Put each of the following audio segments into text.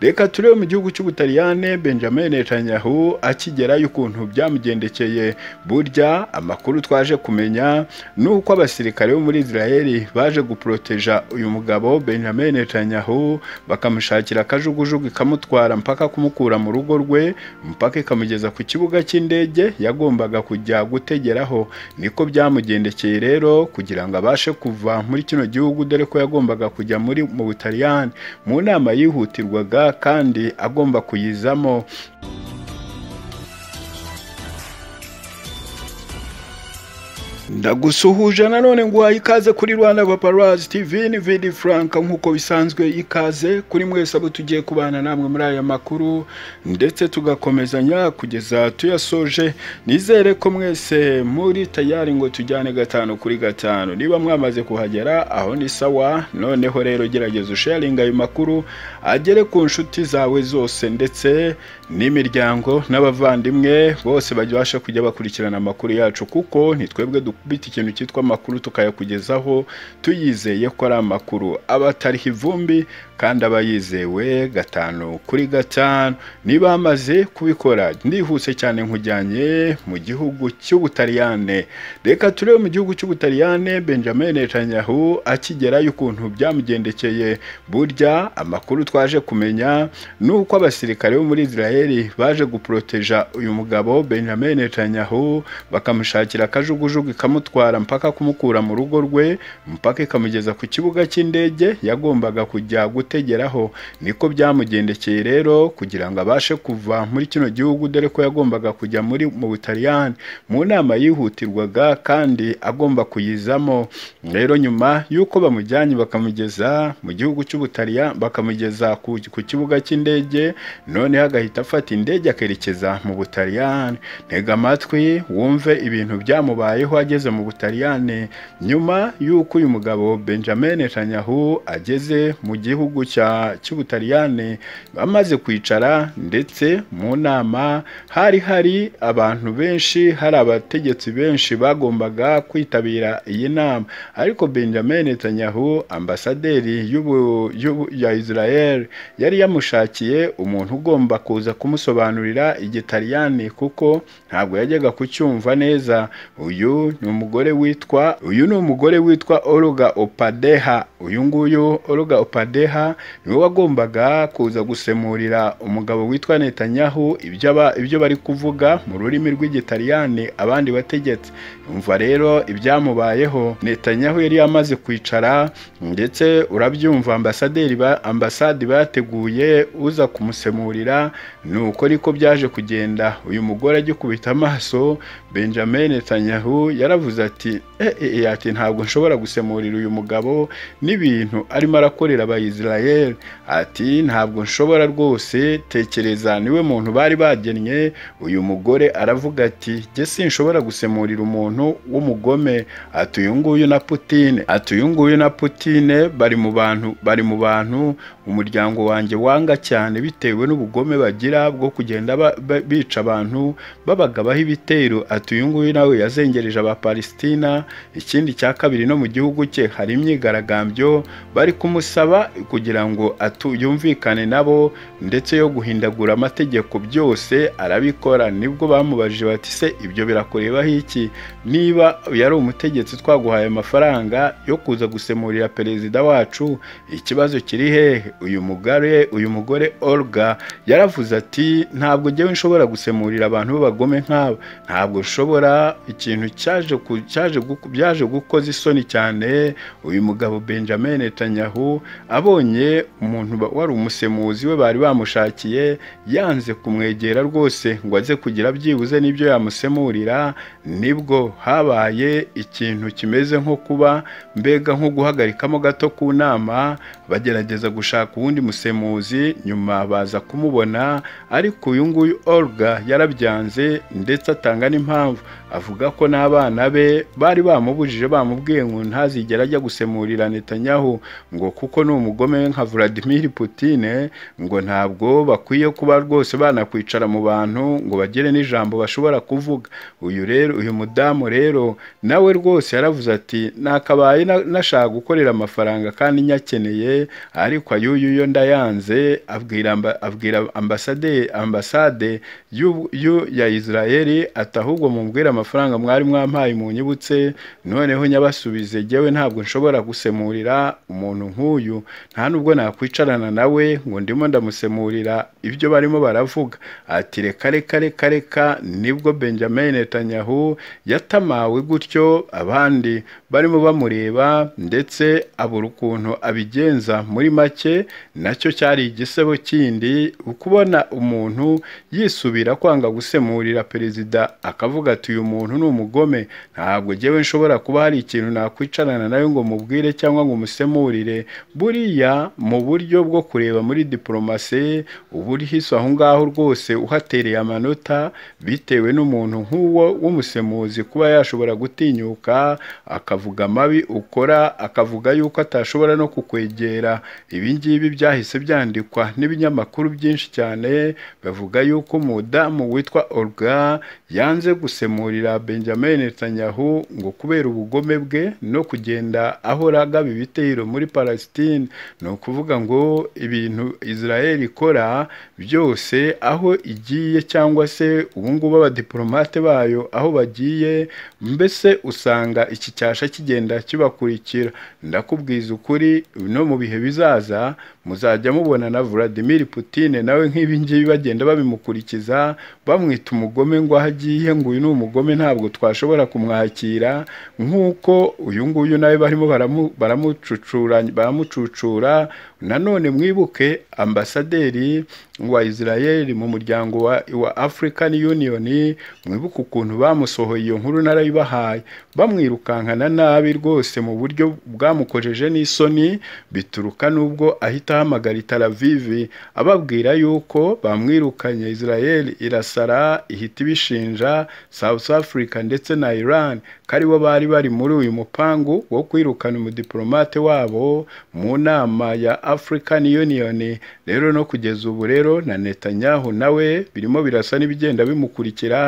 reka turebe mu gihugu cy'ubutaliyane benjamin netanyahu akigerayo ukuntu byamugendekeye burya amakuru twaje kumenya ni uko abasirikare bo muri israel baje guporoteja uyu mugabo benjamin netanyahu bakamushakira akajugujugu ikamutwara mpaka kumukura mu rugo rwe mpaka ikamugeza ku kibuga cy'indege yagombaga kujya gutegeraho niko byamugendekeye rero kugira ngo abashe kuva muri kino gihugu dore ko yagombaga kujya muri mu butaliyani mu nama yihutirwaga kandi agomba kuyizamo ndagusuhuje nanone nguhaye ikaze kuri rwanda paparazzi tv ni vidi frank nk'uko bisanzwe ikaze kuri mwese abo tugiye kubana namwe muri aya makuru ndetse tugakomezanya kugeza tuyasoje nizere ko mwese muri tayari ngo tujyane gatanu kuri gatanu niba mwamaze kuhagera aho ni sawa noneho rero gerageza usharinga ayo makuru agere ku nshuti zawe zose ndetse n'imiryango n'abavandimwe bose babasha kujya bakurikirana amakuru yacu kuko ni twebwe dukora bita ikintu cyitwa amakuru tukayakugezaho tuyizeye ko ari amakuru aba atariho ivumbi kandi aba yizewe gatanu kuri gatanu niba amaze kubikora ndihuse cyane nkujyanye mu gihugu cy'ubutaliyane reka turebe mu gihugu cy'ubutaliyane benjamin netanyahu akigerayo ukuntu byamugendekeye burya amakuru twaje kumenya ni uko abasirikare bo muri israel baje guporoteja uyu mugabo benjamin netanyahu bakamushakira akajugujugu ikamutwara mpaka kumukura mu rugo rwe mpaka ikamugeza ku kibuga cy'indege yagombaga kujya gutegeraho niko byamugendekeye rero kugira ngo abashe kuva muri kino gihugu dore ko yagombaga kujya muri mu butaliyani mu nama yihutirwaga kandi agomba kuyizamo rero nyuma y'uko bamujyanye bakamugeza mu gihugu cy'ubutaliya bakamugeza ku kibuga cy'indege noneho agahita afata indege akerekeza mu butaliyani ntega amatwi wumve ibintu byamubayeho ageze ageze mu butaliyane nyuma y'uko uyu mugabo benjamin netanyahu ageze mu gihugu cy'ubutaliyane bamaze kwicara ndetse mu nama hari hari abantu benshi hari abategetsi benshi bagombaga kwitabira iyi nama ariko benjamin netanyahu ambasaderi ya israel yari yamushakiye umuntu ugomba kuza kumusobanurira igitaliyani kuko ntabwo yajyaga kucyumva neza uyu ni ni umugore witwa uyu ni umugore witwa Olga Opadeha uyu nguyu Olga Opadeha niwe wagombaga kuza gusemurira umugabo witwa Netanyahu ibyo bari kuvuga mu rurimi rw'igitaliyani abandi bategetse yumva rero ibyamubayeho Netanyahu yari yamaze kwicara ndetse urabyumva ambasaderi ambasade bateguye uza kumusemurira ni uko ariko byaje kugenda uyu mugore agikubita amaso Benjamin Netanyahu yari yaravuze ati eee eh, eh, eh, ati ntabwo nshobora gusemurira uyu mugabo n'ibintu arimo arakorera abayisirayeli ati ntabwo nshobora rwose tekereza niwe muntu bari bagennye uyu mugore aravuga ati jye sinshobora gusemurira umuntu w'umugome ati uyu nguyu na putine ati uyu nguyu na putine bari mu bantu bari mu bantu umuryango wanjye wanga cyane bitewe n'ubugome bagira bwo kugenda bica abantu babagabaho ibitero ati uyu nguyu nawe yazengereje abapapa Palestina ikindi cya kabiri no mu gihugu cye hari imyigaragambyo bari kumusaba kugira ngo yumvikane nabo ndetse yo guhindagura amategeko byose arabikora nibwo bamubajije bati se ibyo birakurebaho iki niba yari umutegetsi twaguhaye amafaranga yo kuza gusemurira perezida wacu ikibazo kiri hehe uyu mugare uyu mugore Olga yaravuze ati ntabwo njyewe nshobora gusemurira abantu b'abagome nk'aba ntabwo nshobora ikintu cyaje byaje gukoza isoni cyane uyu mugabo benjamin Netanyahu abonye umuntu wari umusemuzi we bari bamushakiye yanze kumwegera rwose ngo aze kugira byibuze n'ibyo yamusemurira nibwo habaye ikintu kimeze nko kuba mbega nko guhagarikamo gato ku nama bagerageza gushaka uwundi musemuzi nyuma baza kumubona ariko uyu nguyu Olga yarabyanze ndetse atanga n'impamvu avuga ko n'abana be bari bamubujije bamubwiye ngo ntazigera ajya gusemurira Netanyahu ngo kuko ni umugome nka Vladimir Putin ngo ntabwo bakwiye kuba rwose banakwicara mu bantu ngo bagere n'ijambo bashobora kuvuga uyu rero uyu mudamu rero nawe rwose yaravuze ati nakabaye nashaka gukorera amafaranga kandi nyakeneye ariko ayuyu yo ndayanze abwira ambasade ambasade ya Israel ati ahubwo mubwira amafaranga mwari mwampaye munyibutse noneho nyabasubize jyewe ntabwo nshobora gusemurira umuntu nk'uyu nta nubwo nakwicarana nawe ngo ndimo ndamusemurira ibyo barimo baravuga ati reka reka reka reka nibwo benjamin netanyahu yatamawe gutyo abandi barimo bamureba ndetse abura ukuntu abigenza muri make nacyo cyari igisebo kindi ukubona umuntu yisubira kwanga gusemurira perezida akavuga ati umuntu ni umugome ntabwo njyewe nshobora kuba hari ikintu nakwicarana nawe ngo mubwire cyangwa ngo umusemurire buriya mu buryo bwo kureba muri diporomasi ye uba hisi aho ngaho rwose uhatereye amanota bitewe n'umuntu nk'uwo w'umusemuzi kuba yashobora gutinyuka akavuga amabi ukora akavuga yuko atashobora no kukwegera ibi byahise byandikwa n'ibinyamakuru byinshi cyane bavuga yuko umudamu witwa olga yanze gusemurira gukangurira benjamin netanyahu ngo kubera ubugome bwe no kugenda ahora agaba ibitero muri Palestine ni ukuvuga ngo ibintu israel ikora byose aho igiye cyangwa se ubungubu abadiporomate bayo aho bagiye mbese usanga iki cyasha kigenda kibakurikira ndakubwiza ukuri no mu bihe bizaza muzajya mubona na Vladimir Putin nawe nk'ibi bagenda babimukurikiza bamwita umugome ngo aho agiye ngo uyu ni umugome kagame ntabwo twashobora kumwakira nk'uko uyu nguyu nawe barimo baramucucura nanone mwibuke ambasaderi wa israel mu muryango wa african union mwibuke ukuntu bamusohoye iyo nkuru narayibahaye bamwirukankana nabi rwose mu buryo bwamukojeje n'isoni bituruka n'ubwo ahita ahamagara itaravivi ababwira yuko bamwirukanye israel irasara ihita ibishinja south africa ndetse na iran ko aribo bari bari muri uyu mupangu wo kwirukana umudiplomate wabo mu nama ya african union rero no kugeza ubu rero rero na netanyahu nawe birimo birasa n'ibigenda bimukurikira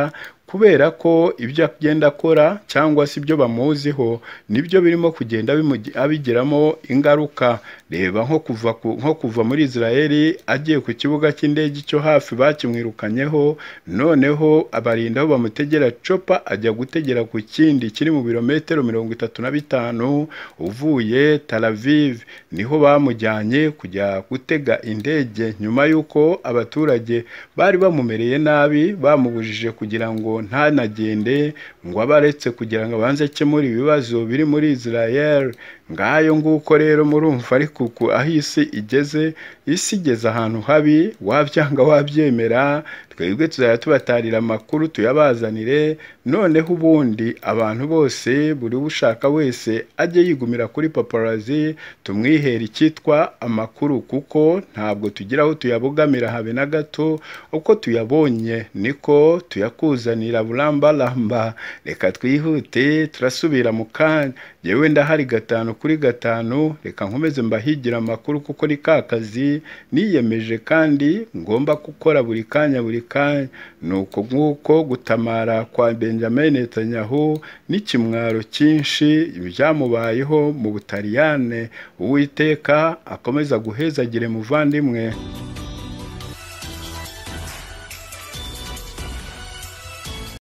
kubera ko ibyo agenda akora cyangwa se ibyo bamuziho nibyo birimo kugenda abigiramo ingaruka reba nko kuva nko kuva muri israel agiye ku kibuga cy'indege cyo hafi bakimwirukanyeho noneho abarinda aho bamutegera copa ajya gutegera ku kindi kiri mu birometero mirongo itatu na bitanu uvuye taravive niho bamujyanye kujya gutega indege nyuma y'uko abaturage bari bamumereye nabi bamubujije kugira ngo ntanagende ngo abe kugira ngo abanze akemure ibibazo biri muri israel ngayo nguko rero murumva ariko uku aho isi igeze isi igeze ahantu habi wabyanga wabyemera twebwe tuzajya tubatarira amakuru tuyabazanire noneho ubundi abantu bose buri ushaka wese ajye yigumira kuri paparazi tumwihere icyitwa amakuru kuko ntabwo tugira aho tuyabogamira habe na gato uko tuyabonye niko tuyakuzanira burambaramba reka twihute turasubira mu kanya yewe ndahari gatanu kuri gatanu reka nkomeze mbahigira amakuru kuko ni ka kazi niyemeje kandi ngomba gukora buri kanya buri kanya ni uko nk'uko gutamara kwa benjamin netanyahu n'ikimwaro cyinshi byamubayeho mu butaliyane uwiteka akomeza guhezagire muvandimwe